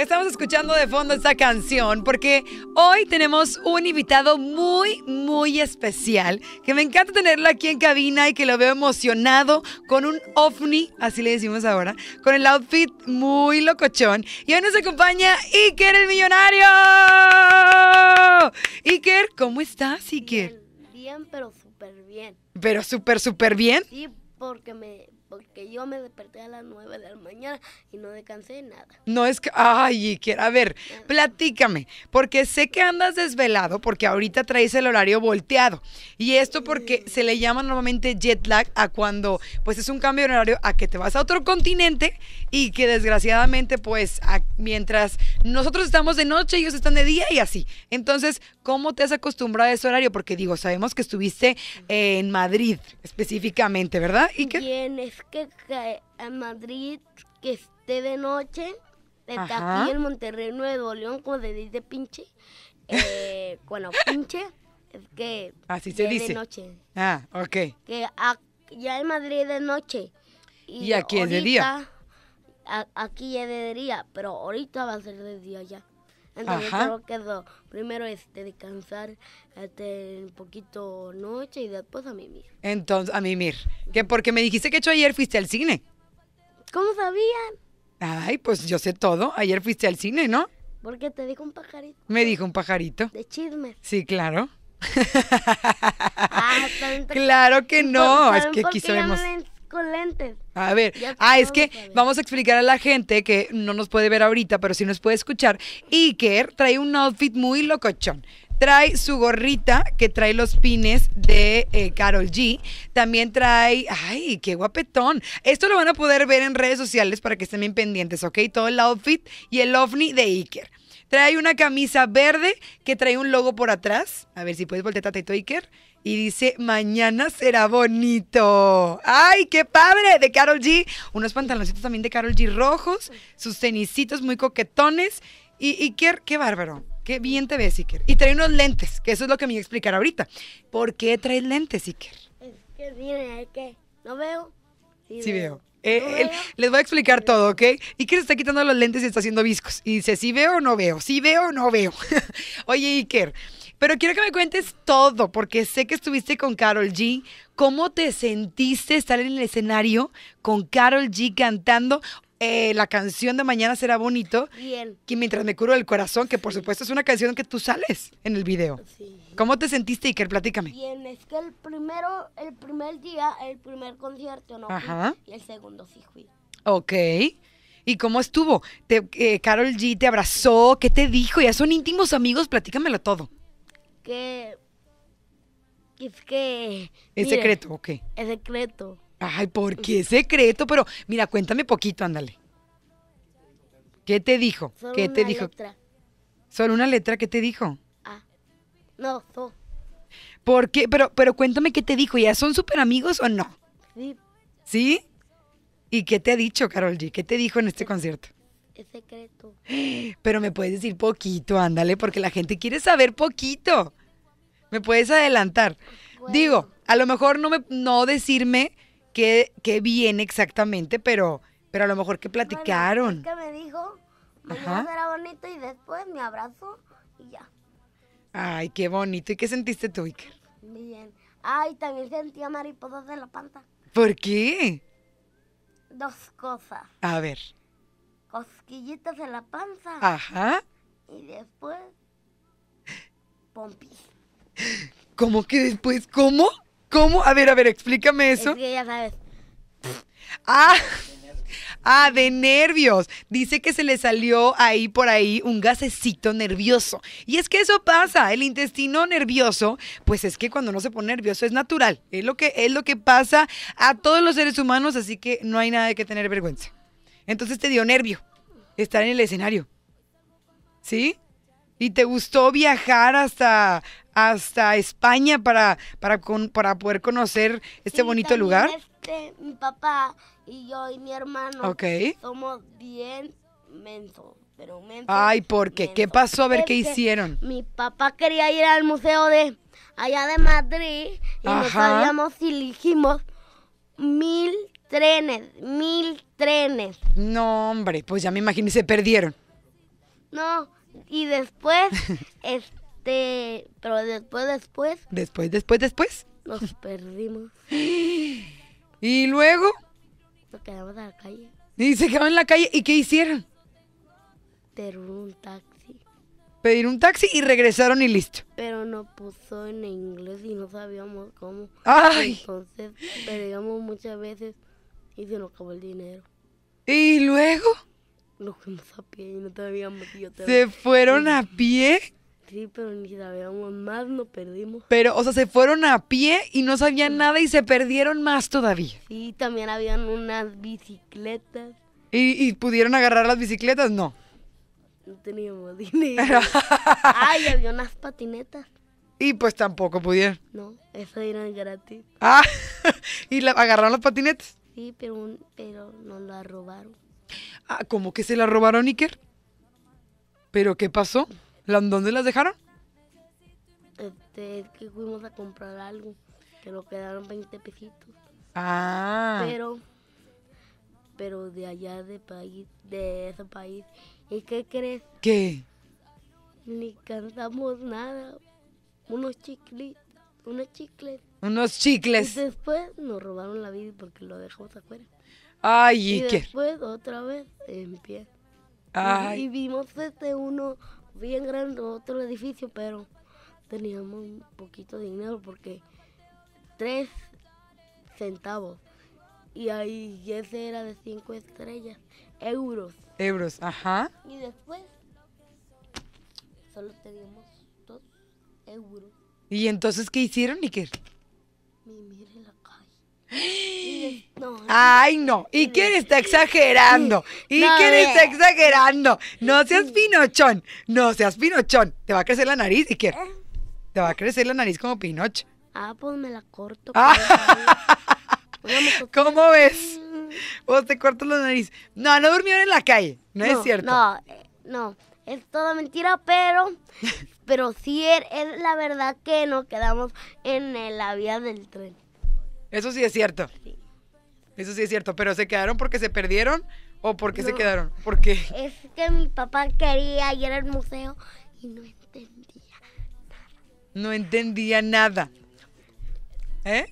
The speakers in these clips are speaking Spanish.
Estamos escuchando de fondo esta canción porque hoy tenemos un invitado muy, muy especial que me encanta tenerla aquí en cabina y que lo veo emocionado con un ovni, así le decimos ahora, con el outfit muy locochón. Y hoy nos acompaña Iker el Millonario. Iker, ¿cómo estás, Iker? Bien, bien pero súper bien. ¿Pero súper, súper bien? Sí, porque me, porque yo me desperté a las 9 de la mañana y no descansé nada. No es que, ay, quiero, a ver, platícame, porque sé que andas desvelado porque ahorita traes el horario volteado. Y esto porque se le llama normalmente jet lag a cuando, pues es un cambio de horario a que te vas a otro continente y que desgraciadamente, pues mientras nosotros estamos de noche, ellos están de día y así. Entonces, ¿cómo te has acostumbrado a ese horario? Porque digo, sabemos que estuviste en Madrid específicamente, ¿verdad? ¿Y qué? que en Madrid, que esté de noche, desde aquí en Monterrey, Nuevo León, como se dice pinche. Eh, bueno, pinche es que. Así se de noche. Ah, ok. Que ya en Madrid de noche. ¿Y, aquí ahorita, es de día? aquí es de día, pero ahorita va a ser de día ya. Entonces Ajá. Yo quedo primero este, descansar este, un poquito noche y después a mimir. Entonces, a mimir. Que porque me dijiste que hecho ayer fuiste al cine. ¿Cómo sabían? Ay, pues yo sé todo. Ayer fuiste al cine, ¿no? Porque te dijo un pajarito. Me dijo un pajarito. De chisme. Sí, claro. Ah, claro que no, es que aquí con lentes. A ver, ah, es que vamos a explicar a la gente que no nos puede ver ahorita, pero sí nos puede escuchar. Iker trae un outfit muy locochón trae su gorrita que trae los pines de Carol eh, G. También trae, ay, qué guapetón. Esto lo van a poder ver en redes sociales para que estén bien pendientes, ¿ok? Todo el outfit y el ovni de Iker. Trae una camisa verde que trae un logo por atrás. A ver si puedes voltear, Tito Iker y dice, mañana será bonito. ¡Ay, qué padre! De Carol G. Unos pantaloncitos también de Carol G rojos, sus tenisitos muy coquetones. Y, Iker, qué, bárbaro. Qué bien te ves, Iker. Y trae unos lentes, que eso es lo que me iba a explicar ahorita. ¿Por qué traes lentes, Iker? Es que viene que no veo. Sí, eh, veo. les voy a explicar todo, ¿ok? Iker se está quitando los lentes y está haciendo viscos. Y dice, ¿sí veo o no veo? ¿Sí veo o no veo? Oye, Iker, pero quiero que me cuentes todo, porque sé que estuviste con Carol G. ¿Cómo te sentiste estar en el escenario con Carol G cantando? Eh, la canción de mañana será bonito. Bien. Que mientras me curo el corazón, que por supuesto es una canción que tú sales en el video. ¿Cómo te sentiste, Iker? Platícame. Bien, es que el primero, el primer día, el primer concierto, ¿no? Ajá. el segundo sí fui. Ok. ¿Y cómo estuvo? Carol eh, G te abrazó, ¿qué te dijo? Ya son íntimos amigos, platícamelo todo que... Es que... ¿Es secreto o Es secreto. Ay, ¿por qué es secreto? Pero mira, cuéntame poquito, ándale. ¿Qué te dijo? Solo ¿Qué te una dijo? Letra. Solo una letra, ¿qué te dijo? Ah, no, so. ¿Por qué? Pero, pero cuéntame qué te dijo. ¿Ya son súper amigos o no? Sí. ¿Sí? ¿Y qué te ha dicho, Carol G? ¿Qué te dijo en este concierto? secreto. Pero me puedes decir poquito, ándale, porque la gente quiere saber poquito. Me puedes adelantar. Digo, a lo mejor no me no decirme qué, qué viene exactamente, pero, pero a lo mejor que platicaron. que me dijo, mañana bonito y después me abrazo y ya. Ay, qué bonito. ¿Y qué sentiste tú, Iker? Bien. Ay, también sentía mariposas de la panta ¿Por qué? Dos cosas. A ver cosquillitas en la panza. Ajá. Y después, pompis. ¿Cómo que después? ¿Cómo? ¿Cómo? A ver, a ver, explícame eso. que ya sabes. Ah, ah, de nervios. Dice que se le salió ahí por ahí un gasecito nervioso. Y es que eso pasa, el intestino nervioso, pues es que cuando no se pone nervioso es natural. Es lo que, es lo que pasa a todos los seres humanos, así que no hay nada de que tener vergüenza. Entonces te dio nervio estar en el escenario. ¿Sí? Y te gustó viajar hasta, hasta España para, para, para poder conocer este bonito lugar. Este, mi papá y yo y mi hermano okay. somos bien mensos. Pero Ay, ¿por qué? ¿Qué pasó? A ver, ¿qué hicieron? Mi papá quería ir al museo de allá de Madrid y Ajá. no sabíamos elegimos mil trenes, mil trenes. No, hombre, pues ya me imagino, se perdieron. No, y después, este, pero después, después. Después, después, después. Nos perdimos. ¿Y luego? Nos quedamos en la calle. ¿Y se quedaron en la calle? ¿Y qué hicieron? Pedir un taxi pedir un taxi y regresaron y listo. Pero no puso en inglés y no sabíamos cómo. ¡Ay! Entonces perdíamos muchas veces y se nos acabó el dinero. ¿Y luego? Nos fuimos a pie y no te ¿Se fueron a pie? Sí, pero ni sabíamos más, nos perdimos. Pero, o sea, se fueron a pie y no sabían nada y se perdieron más todavía. Sí, también habían unas bicicletas. ¿Y, y pudieron agarrar las bicicletas? No. No teníamos dinero. Ah, Ay, había unas patinetas. Y pues tampoco pudieron. No, esas eran gratis. Ah, ¿y agarraron las patinetas? pero, pero nos la robaron. Ah, ¿cómo que se la robaron, Iker? ¿Pero qué pasó? ¿Dónde las dejaron? Este, que fuimos a comprar algo, que nos quedaron 20 pesitos. Ah. Pero, pero de allá de país, de ese país. ¿Y qué crees? ¿Qué? Ni cantamos nada. Unos chicles, unos chicles unos chicles. después nos robaron la vida porque lo dejamos afuera. Ay, y después otra vez en pie. Ay. Y, vimos este uno bien grande, otro edificio, pero teníamos un poquito de dinero porque tres centavos. Y ahí ese era de cinco estrellas, euros. Euros, ajá. Y después solo teníamos dos euros. ¿Y entonces qué hicieron, Iker? en la calle. Ay, no. ¿Y quién está exagerando? ¿Y quién está exagerando? No seas pinochón. No seas pinochón. Te va a crecer la nariz, ¿y qué? ¿Eh? Te va a crecer la nariz como pinoch Ah, pues me la corto. Ah. Pues, ¿Cómo ves? Vos te cortas la nariz. No, no durmieron en la calle. No, es cierto. No, eh, no es toda mentira, pero, pero sí er, es la verdad que nos quedamos en la vía del tren. Eso sí es cierto. Eso sí es cierto, pero ¿se quedaron porque se perdieron o porque se quedaron? ¿Por qué? Es que mi papá quería ir al museo y no entendía nada. No entendía nada. ¿Eh?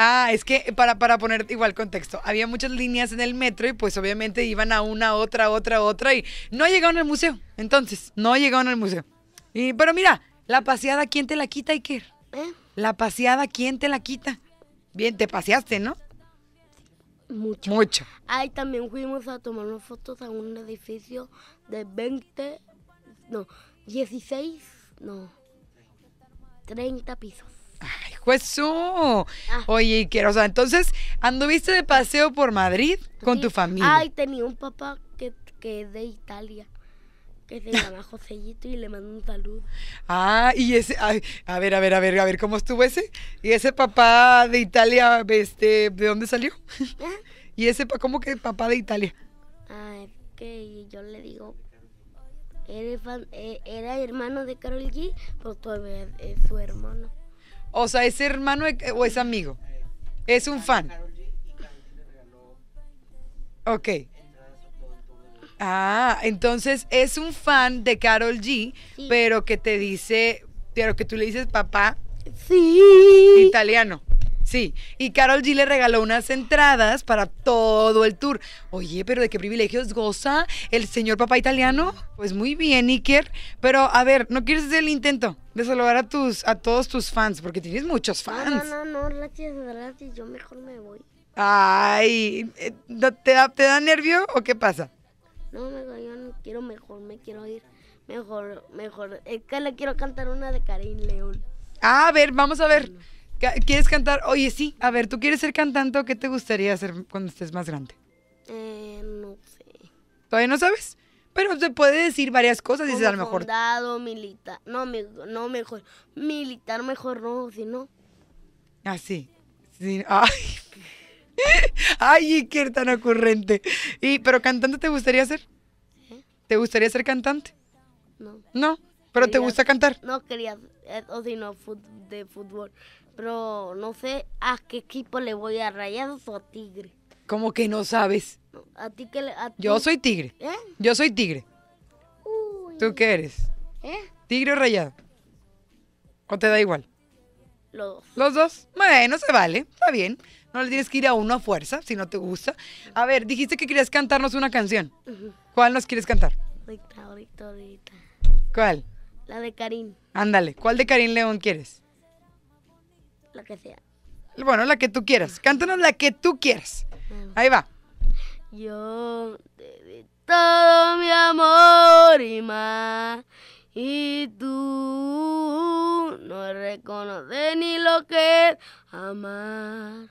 Ah, es que para, para poner igual contexto, había muchas líneas en el metro y pues obviamente iban a una, otra, otra, otra y no llegaron al museo. Entonces, no llegaron al museo. Y, pero mira, la paseada, ¿quién te la quita, Iker? ¿Eh? La paseada, ¿quién te la quita? Bien, te paseaste, ¿no? Mucho. Mucho. Ahí también fuimos a tomarnos fotos a un edificio de 20, no, 16, no, 30 pisos. Ay, ah. Oye, quiero, o sea, entonces, ¿anduviste de paseo por Madrid con tu familia? Ay, tenía un papá que, es de Italia que se llama Josellito y le mandó un saludo. Ah, y ese, a ver, a ver, a ver, a ver, ¿cómo estuvo ese? ¿Y ese papá de Italia, este, de dónde salió? ¿Y ese, cómo que papá de Italia? Ah, es que yo le digo, eh, era, hermano de Carol G, pero pues todavía es su hermano. O sea, es hermano o es amigo. Es un fan. Ok. Ah, entonces es un fan de Carol G, pero que te dice, pero que tú le dices papá. Sí. Italiano. Sí, y Carol G le regaló unas entradas para todo el tour. Oye, pero ¿de qué privilegios goza el señor papá italiano? Pues muy bien, Iker. Pero a ver, ¿no quieres hacer el intento de saludar a, tus, a todos tus fans? Porque tienes muchos fans. No, no, no, gracias, gracias. Yo mejor me voy. Ay, eh, ¿te da, nervio o qué pasa? No, yo no quiero mejor, me quiero ir. Mejor, mejor. Es eh, que le quiero cantar una de Karim León. Ah, a ver, vamos a ver. ¿Quieres cantar? Oye, sí, a ver, ¿tú quieres ser cantante o qué te gustaría hacer cuando estés más grande? Eh, no sé. ¿Todavía no sabes? Pero se puede decir varias cosas, dices a lo mejor. Soldado, militar. No, mejor. Militar, mejor no, si no. Ah, sí. Ay. Ay, qué tan ocurrente. Y, ¿Pero cantante te gustaría ser? ¿Eh? ¿Te gustaría ser cantante? No. ¿No? ¿Pero te gusta cantar? No quería, eh, o si no, de fútbol pero no sé a qué equipo le voy a Rayados o a Tigre. ¿Cómo que no sabes? A Yo soy Tigre. ¿Eh? Yo soy Tigre. ¿Tú qué eres? ¿Eh? ¿Tigre o Rayado? ¿O te da igual? Los dos. ¿Los dos? Bueno, se vale, está bien. No le tienes que ir a uno a fuerza si no te gusta. A ver, dijiste que querías cantarnos una canción. ¿Cuál nos quieres cantar? ¿Cuál? La de Karim. Ándale, ¿cuál de Karim León quieres? que sea. Bueno, la que tú quieras. Cántanos la que tú quieras. Mm. Ahí va. Yo te di todo mi amor y más. Y tú no reconoces ni lo que es amar.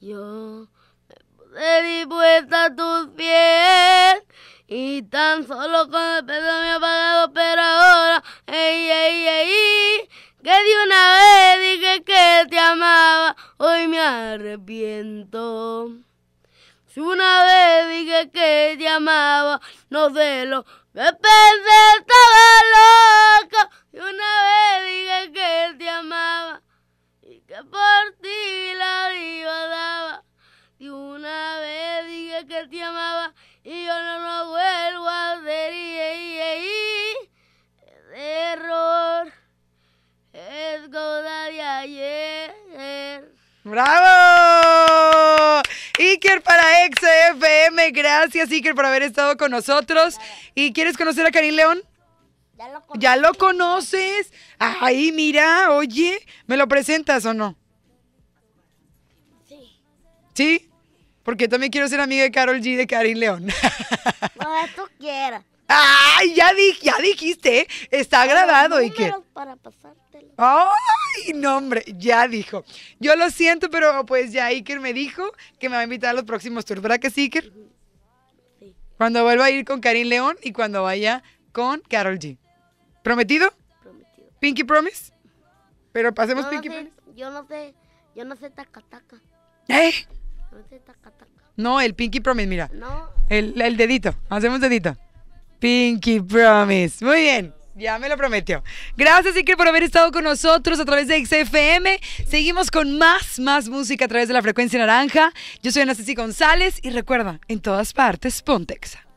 Yo me puse dispuesta a tus pies. Y tan solo con el peso me ha apagado pero ahora, ey, ey, ey, que de una vez dije que te amaba, hoy me arrepiento. Si una vez dije que te amaba, no sé lo que pensé, estaba loco. Si una vez dije que te amaba y que por ti la vida daba. Si una vez dije que te amaba y yo no lo vuelvo a hacer. ayer. ¡Bravo! Iker para XFM, gracias Iker por haber estado con nosotros. ¿Y quieres conocer a Karim León? Ya lo, conoces? Ahí mira, oye, ¿me lo presentas o no? Sí. ¿Sí? Porque también quiero ser amiga de Carol G de Karin León. No, tú quieras. Ay, ya, di, ya dijiste, está agradado, y que... Ay, no, hombre, ya dijo. Yo lo siento, pero pues ya Iker me dijo que me va a invitar a los próximos tours, ¿verdad que sí, Iker? Sí. Cuando vuelva a ir con Karim León y cuando vaya con Carol G. ¿Prometido? Prometido. ¿Pinky Promise? Pero pasemos no Pinky Promise. Yo no sé, yo no sé taca, ¿Eh? No sé No, el Pinky Promise, mira. No. El, el dedito, hacemos dedito. Pinky Promise. Muy bien. Ya me lo prometió. Gracias, que por haber estado con nosotros a través de XFM. Seguimos con más, más música a través de la frecuencia naranja. Yo soy Anastasia González y recuerda, en todas partes, Pontexa.